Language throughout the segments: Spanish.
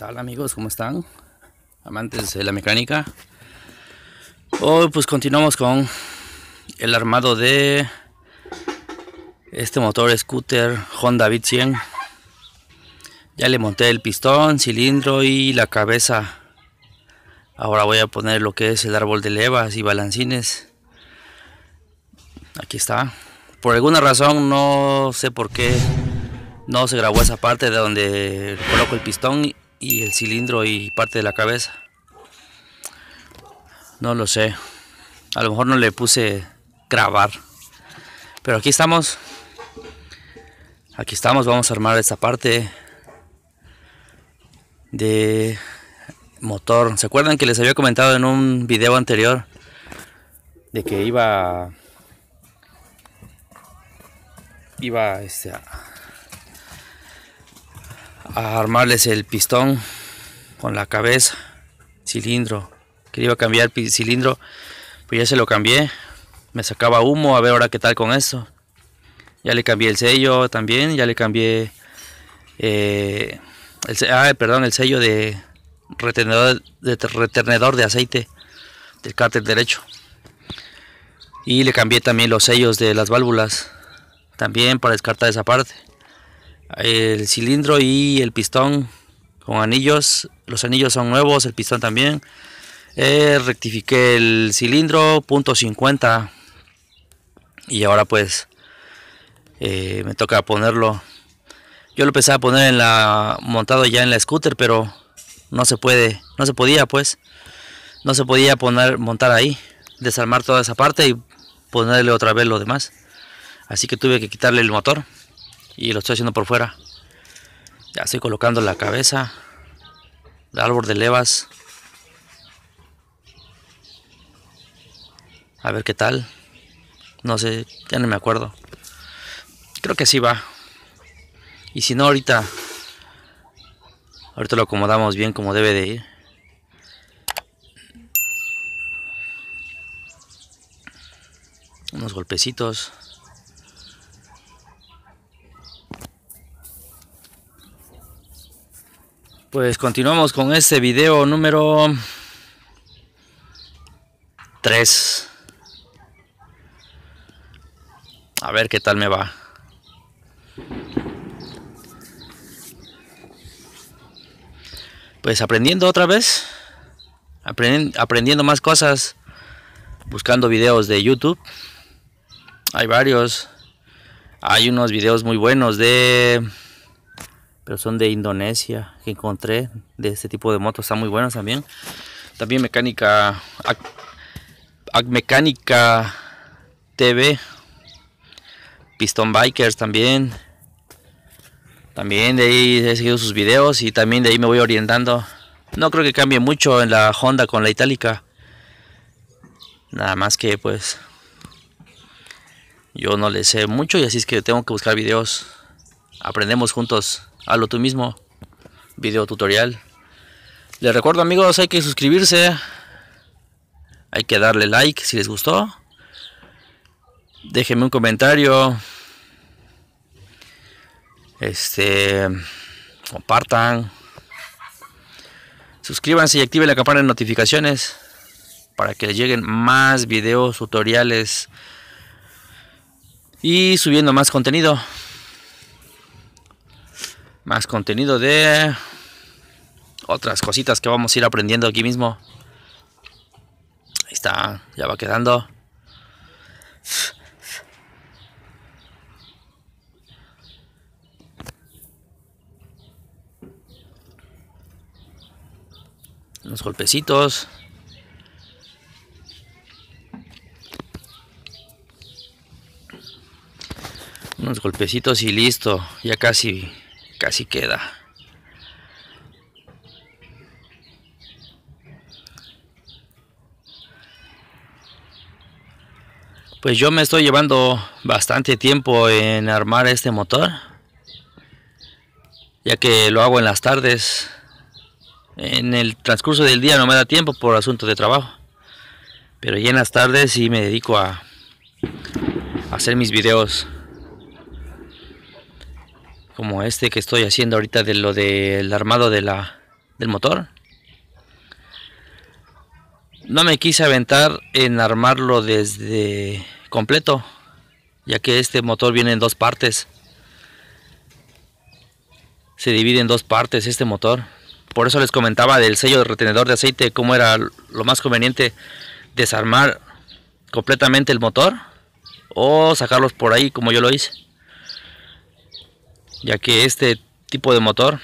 tal amigos? ¿Cómo están? Amantes de la mecánica. Hoy pues continuamos con el armado de este motor scooter Honda Beat 100. Ya le monté el pistón, cilindro y la cabeza. Ahora voy a poner lo que es el árbol de levas y balancines. Aquí está. Por alguna razón no sé por qué no se grabó esa parte de donde coloco el pistón y el cilindro y parte de la cabeza. No lo sé. A lo mejor no le puse grabar. Pero aquí estamos. Aquí estamos. Vamos a armar esta parte de motor. ¿Se acuerdan que les había comentado en un video anterior? De que iba... Iba este, a a armarles el pistón con la cabeza, cilindro, que iba a cambiar el cilindro, pues ya se lo cambié, me sacaba humo, a ver ahora qué tal con eso. Ya le cambié el sello también, ya le cambié eh, el, ah, perdón, el sello de retenedor, de retenedor de aceite del cárter derecho. Y le cambié también los sellos de las válvulas, también para descartar esa parte el cilindro y el pistón con anillos. Los anillos son nuevos, el pistón también. Eh, rectifiqué el cilindro, punto 50. Y ahora pues eh, me toca ponerlo. Yo lo pensaba poner en la montado ya en la scooter, pero no se puede, no se podía pues. No se podía poner montar ahí, desarmar toda esa parte y ponerle otra vez lo demás. Así que tuve que quitarle el motor y lo estoy haciendo por fuera ya estoy colocando la cabeza El árbol de levas a ver qué tal no sé ya no me acuerdo creo que sí va y si no ahorita ahorita lo acomodamos bien como debe de ir unos golpecitos Pues continuamos con este video número 3. A ver qué tal me va. Pues aprendiendo otra vez. aprendiendo más cosas. Buscando videos de YouTube. Hay varios. Hay unos videos muy buenos de pero son de Indonesia que encontré de este tipo de motos están muy buenas también también mecánica mecánica TV Piston Bikers también también de ahí he seguido sus videos y también de ahí me voy orientando no creo que cambie mucho en la Honda con la itálica nada más que pues yo no le sé mucho y así es que tengo que buscar videos aprendemos juntos lo tú mismo video tutorial les recuerdo amigos hay que suscribirse hay que darle like si les gustó déjenme un comentario este compartan suscríbanse y activen la campana de notificaciones para que les lleguen más videos tutoriales y subiendo más contenido más contenido de otras cositas que vamos a ir aprendiendo aquí mismo. Ahí está, ya va quedando. Unos golpecitos. Unos golpecitos y listo. Ya casi casi queda. Pues yo me estoy llevando bastante tiempo en armar este motor. Ya que lo hago en las tardes. En el transcurso del día no me da tiempo por asuntos de trabajo. Pero ya en las tardes sí me dedico a hacer mis videos como este que estoy haciendo ahorita de lo del armado de la, del motor. No me quise aventar en armarlo desde completo, ya que este motor viene en dos partes. Se divide en dos partes este motor. Por eso les comentaba del sello de retenedor de aceite, cómo era lo más conveniente desarmar completamente el motor o sacarlos por ahí como yo lo hice ya que este tipo de motor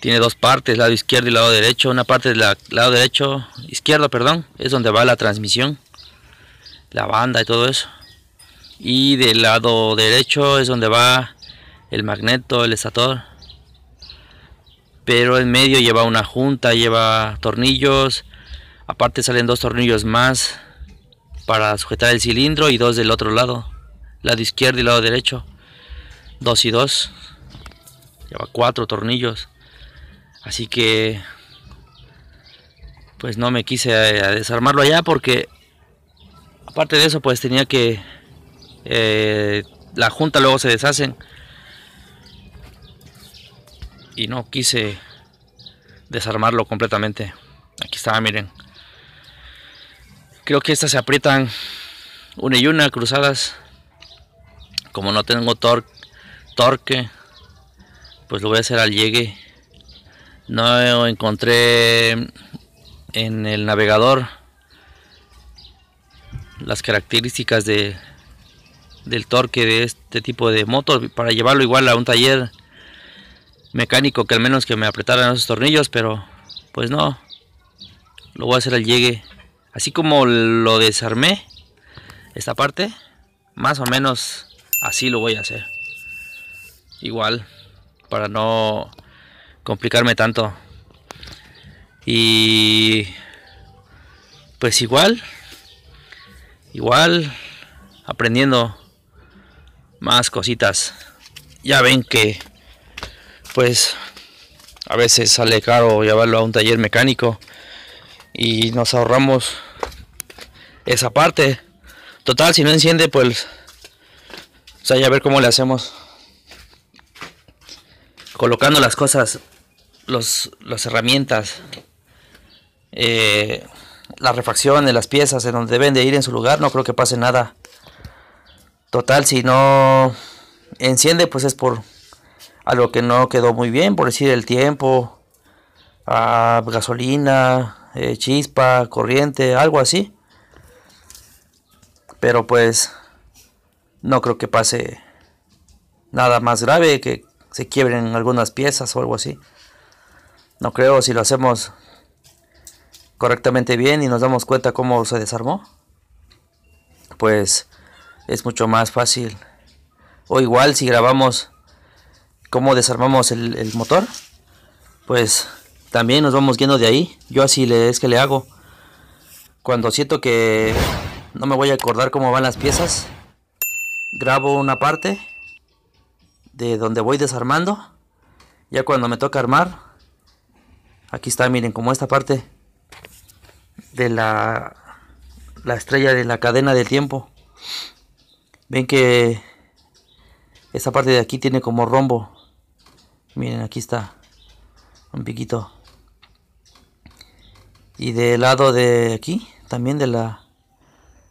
tiene dos partes, lado izquierdo y lado derecho. Una parte del lado derecho, izquierdo, perdón, es donde va la transmisión, la banda y todo eso. Y del lado derecho es donde va el magneto, el estator. Pero en medio lleva una junta, lleva tornillos. Aparte salen dos tornillos más para sujetar el cilindro y dos del otro lado, lado izquierdo y lado derecho. 2 y dos. Lleva cuatro tornillos. Así que pues no me quise a, eh, desarmarlo allá porque aparte de eso pues tenía que eh, la junta luego se deshacen y no quise desarmarlo completamente aquí estaba miren creo que estas se aprietan una y una cruzadas como no tengo torque torque pues lo voy a hacer al llegue no encontré en el navegador las características de, del torque de este tipo de moto para llevarlo igual a un taller mecánico que al menos que me apretaran esos tornillos pero pues no lo voy a hacer al llegue así como lo desarmé esta parte más o menos así lo voy a hacer igual, para no complicarme tanto. Y pues igual, igual aprendiendo más cositas. Ya ven que pues a veces sale caro llevarlo a un taller mecánico y nos ahorramos esa parte. Total, si no enciende, pues, o sea, ya ver cómo le hacemos colocando las cosas, las herramientas, la eh, las refacciones, las piezas en donde deben de ir en su lugar, no creo que pase nada. Total, si no enciende, pues es por algo que no quedó muy bien, por decir el tiempo, ah, gasolina, eh, chispa, corriente, algo así. Pero pues no creo que pase nada más grave que se quiebren algunas piezas o algo así. No creo si lo hacemos correctamente bien y nos damos cuenta cómo se desarmó. Pues es mucho más fácil. O igual si grabamos cómo desarmamos el, motor. Pues también nos vamos yendo de ahí. Yo así es que le hago. Cuando siento que no me voy a acordar cómo van las piezas. Grabo una parte de donde voy desarmando. Ya cuando me toca armar, aquí está, miren, como esta parte de la, la estrella de la cadena del tiempo. Ven que esta parte de aquí tiene como rombo. Miren, aquí está un piquito. Y del lado de aquí, también de la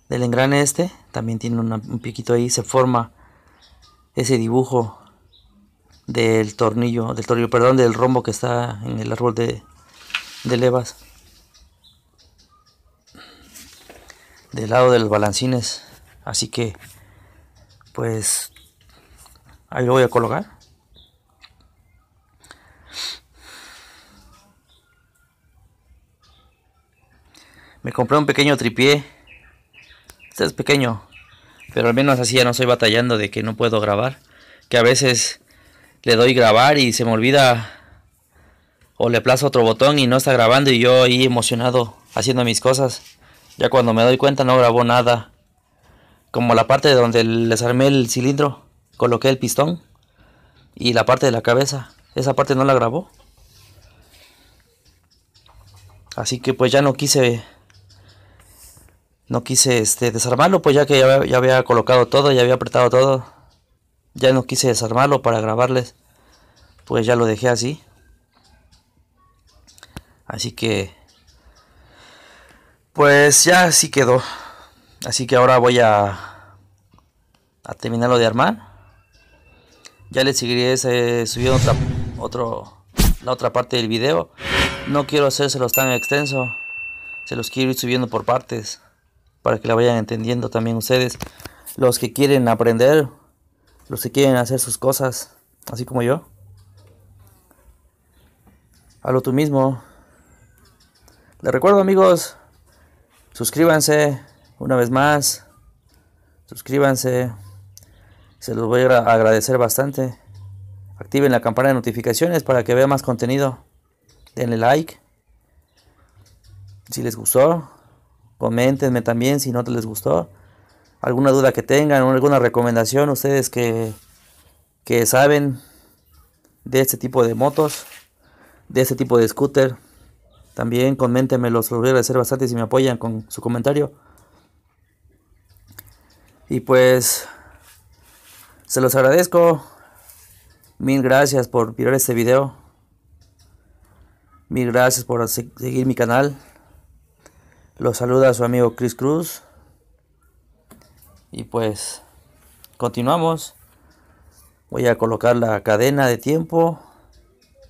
del engrane este, también tiene un piquito ahí, se forma ese dibujo del tornillo, del tornillo, perdón, del rombo que está en el árbol de, de levas. Del lado de los balancines. Así que, pues, ahí lo voy a colocar. Me compré un pequeño tripié. Este es pequeño, pero al menos así ya no estoy batallando de que no puedo grabar. Que a veces le doy grabar y se me olvida o le plazo otro botón y no está grabando y yo ahí emocionado haciendo mis cosas. Ya cuando me doy cuenta no grabó nada. Como la parte donde desarmé el cilindro, coloqué el pistón y la parte de la cabeza. Esa parte no la grabó. Así que pues ya no quise no quise este desarmarlo pues ya que ya, ya había colocado todo, ya había apretado todo. Ya no quise desarmarlo para grabarles. Pues ya lo dejé así. Así que... Pues ya así quedó. Así que ahora voy a... A terminarlo de armar. Ya les seguiré subiendo otro, la otra parte del video. No quiero hacérselos tan extenso. Se los quiero ir subiendo por partes. Para que la vayan entendiendo también ustedes. Los que quieren aprender los que quieren hacer sus cosas, así como yo. Hazlo tú mismo. Les recuerdo amigos, suscríbanse una vez más. Suscríbanse. Se los voy a agradecer bastante. Activen la campana de notificaciones para que vean más contenido. Denle like. Si les gustó, coméntenme también si no te les gustó alguna duda que tengan, alguna recomendación, ustedes que, saben de este tipo de motos, de este tipo de scooter. También coméntenmelo, los voy a agradecer bastante si me apoyan con su comentario. Y pues se los agradezco. Mil gracias por mirar este video. Mil gracias por seguir mi canal. Los saluda su amigo Chris Cruz. Y pues continuamos. Voy a colocar la cadena de tiempo.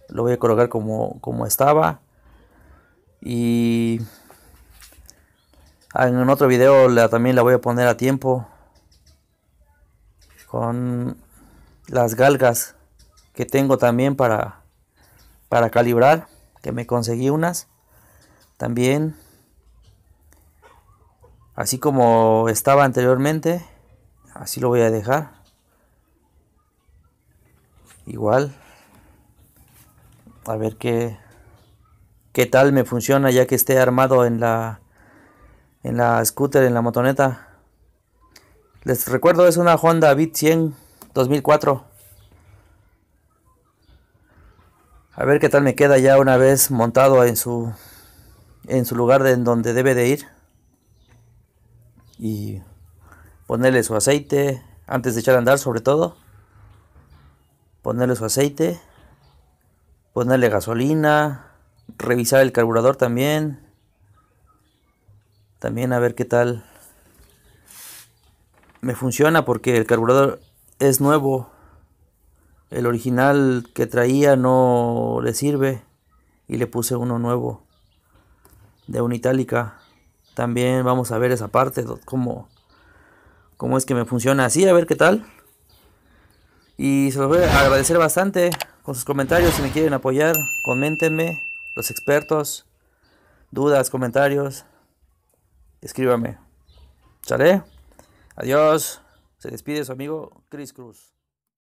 Lo voy a colocar como, como estaba. Y ah, en otro video la, también la voy a poner a tiempo. Con las galgas que tengo también para, para calibrar. Que me conseguí unas. También así como estaba anteriormente así lo voy a dejar igual a ver qué qué tal me funciona ya que esté armado en la en la scooter en la motoneta les recuerdo es una Honda Beat 100 2004 a ver qué tal me queda ya una vez montado en su en su lugar de, en donde debe de ir y ponerle su aceite antes de echar a andar sobre todo. Ponerle su aceite, ponerle gasolina, revisar el carburador también. También a ver qué tal me funciona porque el carburador es nuevo. El original que traía no le sirve y le puse uno nuevo de una itálica también vamos a ver esa parte, cómo, cómo es que me funciona así, a ver qué tal. Y se los voy a agradecer bastante con sus comentarios. Si me quieren apoyar, coméntenme, los expertos, dudas, comentarios, escríbame. ¿Sale? Adiós. Se despide su amigo Chris Cruz.